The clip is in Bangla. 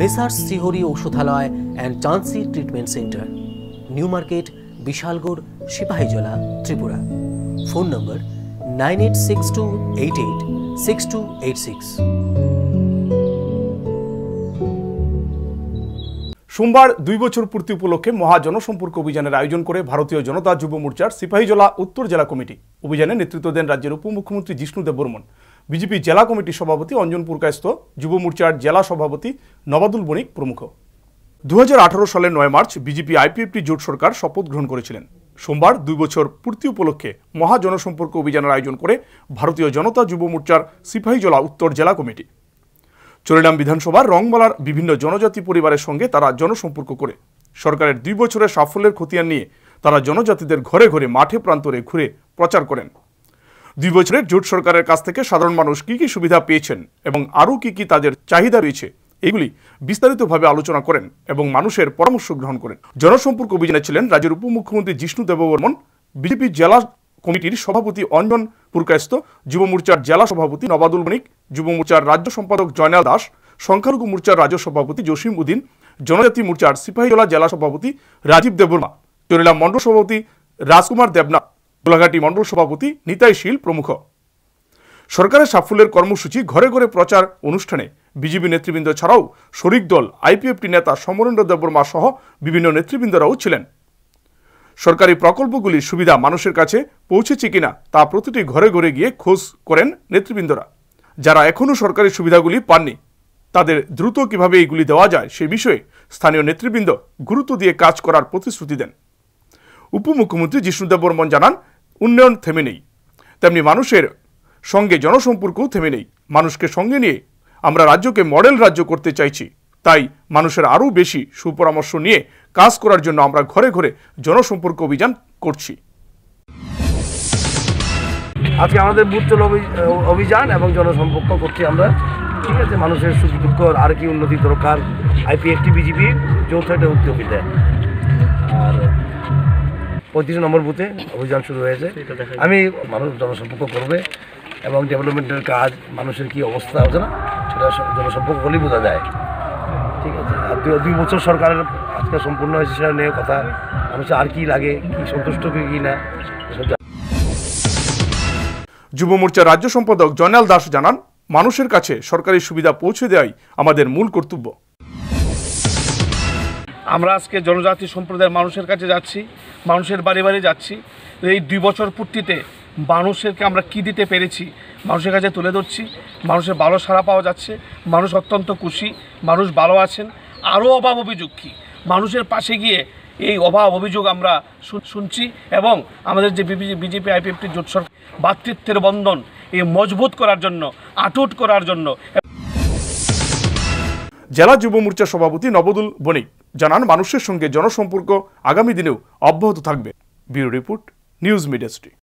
মেসার্স শ্রীহরি ঔষধালয় অ্যান্ড চান্সি treatment centre new market Bishalgarh Sepahijala Tripura phone number nine eight six two eight eight six two eight six সোমবার দুই বছর পূর্তি উপলক্ষে মহা জনসম্পর্ক অভিযানের আয়োজন করে ভারতীয় জনতা যুব মোর্চার সিপাহীজলা উত্তর জেলা কমিটি অভিযানে নেতৃত্ব দেন রাজ্যের উপমুখ্যমন্ত্রী জিষ্ণু দেববর্মন বিজেপি জেলা কমিটির সভাপতি অঞ্জন পুরকায়স্ত যুব মোর্চার জেলা সভাপতি নবাদুল বণিক প্রমুখ দু সালের নয় মার্চ বিজেপি আইপিএফটি জোট সরকার শপথ গ্রহণ করেছিলেন সোমবার দুই বছর পূর্তি উপলক্ষে মহা জনসম্পর্ক অভিযানের আয়োজন করে ভারতীয় জনতা যুব মোর্চার জলা উত্তর জেলা কমিটি চরিনাম বিধানসভার রংমালার বিভিন্ন জনজাতি পরিবারের সঙ্গে তারা জনসম্পর্ক করে সরকারের দুই বছরের সাফল্যের খতিয়ান নিয়ে তারা জনজাতিদের ঘরে ঘরে মাঠে প্রান্তরে ঘুরে প্রচার করেন দুই বছরের জোট সরকারের কাছ থেকে সাধারণ মানুষ কি কি সুবিধা পেয়েছেন এবং আরও কি কি তাদের চাহিদা রয়েছে এগুলি বিস্তারিতভাবে আলোচনা করেন এবং মানুষের পরামর্শ গ্রহণ করেন জনসম্পর্ক অভিযানে ছিলেন রাজ্যের উপমুখ্যমন্ত্রী জিষ্ণু দেববর্মন বিজেপি জেলা কমিটির সভাপতি অঞ্জন পুরকায়স্ত যুব মোর্চার জেলা সভাপতি নবাদুল মনিক যুব মোর্চার রাজ্য সম্পাদক জয়নাল দাস সংখ্যালঘু মোর্চার রাজ্য সভাপতি জসিম উদ্দিন জনজাতি মোর্চার সিপাহীজলা জেলা সভাপতি রাজীব দেববর্মা চরিলা মণ্ডল সভাপতি রাজকুমার দেবনাথ গোলাঘাটি মন্ডল সভাপতি নিতাই শীল প্রমুখ সরকারের সাফল্যের কর্মসূচি ঘরে ঘরে প্রচার অনুষ্ঠানে বিজেপি নেতৃবৃন্দ ছাড়াও শরিক দল আইপিএফটি নেতা সমরেন্দ্র দেববর্মা সহ বিভিন্ন নেতৃবৃন্দরাও ছিলেন সরকারি প্রকল্পগুলির সুবিধা মানুষের কাছে পৌঁছেছে কিনা তা প্রতিটি ঘরে ঘরে গিয়ে খোঁজ করেন নেতৃবৃন্দরা যারা এখনও সরকারি সুবিধাগুলি পাননি তাদের দ্রুত কিভাবে এইগুলি দেওয়া যায় সে বিষয়ে স্থানীয় নেতৃবৃন্দ গুরুত্ব দিয়ে কাজ করার প্রতিশ্রুতি দেন উপমুখ্যমন্ত্রী জিষ্ণু দেববর্মন জানান উন্নয়ন থেমে নেই তেমনি মানুষের সঙ্গে জনসম্পর্কও থেমে নেই মানুষকে সঙ্গে নিয়ে আমরা রাজ্যকে মডেল রাজ্য করতে চাইছি তাই মানুষের আরও বেশি সুপরামর্শ নিয়ে কাজ করার জন্য আমরা ঘরে ঘরে জনসম্পর্ক অভিযান করছি আজকে আমাদের বুথচল অভিযান এবং জনসম্পর্ক করছি আমরা ঠিক আছে মানুষের সুখ দুঃখ আর কি উন্নতি দরকার আইপিএসটি বিজিবি যৌথ একটা দেয় পঁয়ত্রিশ নম্বর বুথে অভিযান শুরু হয়েছে আমি মানুষ জনসম্পর্ক করবে এবং ডেভেলপমেন্টের কাজ মানুষের কি অবস্থা হচ্ছে না সেটা জনসম্পর্ক করলেই বোঝা যায় ঠিক আছে আর দুই বছর সরকারের আজকে সম্পূর্ণ হয়েছে সেটা নিয়ে কথা মানুষের আর কি লাগে কি সন্তুষ্ট কি না যুব মোর্চার রাজ্য সম্পাদক জয়নাল দাস জানান মানুষের কাছে সরকারি সুবিধা পৌঁছে দেওয়াই আমাদের মূল কর্তব্য আমরা আজকে জনজাতি সম্প্রদায়ের মানুষের কাছে যাচ্ছি মানুষের বাড়ি বাড়ি যাচ্ছি এই দুই বছর পূর্তিতে মানুষেরকে আমরা কি দিতে পেরেছি মানুষের কাছে তুলে ধরছি মানুষের ভালো সারা পাওয়া যাচ্ছে মানুষ অত্যন্ত খুশি মানুষ ভালো আছেন আরও অভাব অভিযোগ কী মানুষের পাশে গিয়ে এই অভাব অভিযোগ আমরা শুনছি এবং আমাদের যে বিজেপি আইপিএফটি জোট সরকার ভাতৃত্বের বন্ধন এই মজবুত করার জন্য আটুট করার জন্য জেলা যুব মোর্চা সভাপতি নবদুল বণিক জানান মানুষের সঙ্গে জনসম্পর্ক আগামী দিনেও অব্যাহত থাকবে ব্যুরো রিপোর্ট নিউজ মিডিয়াস্ট্রি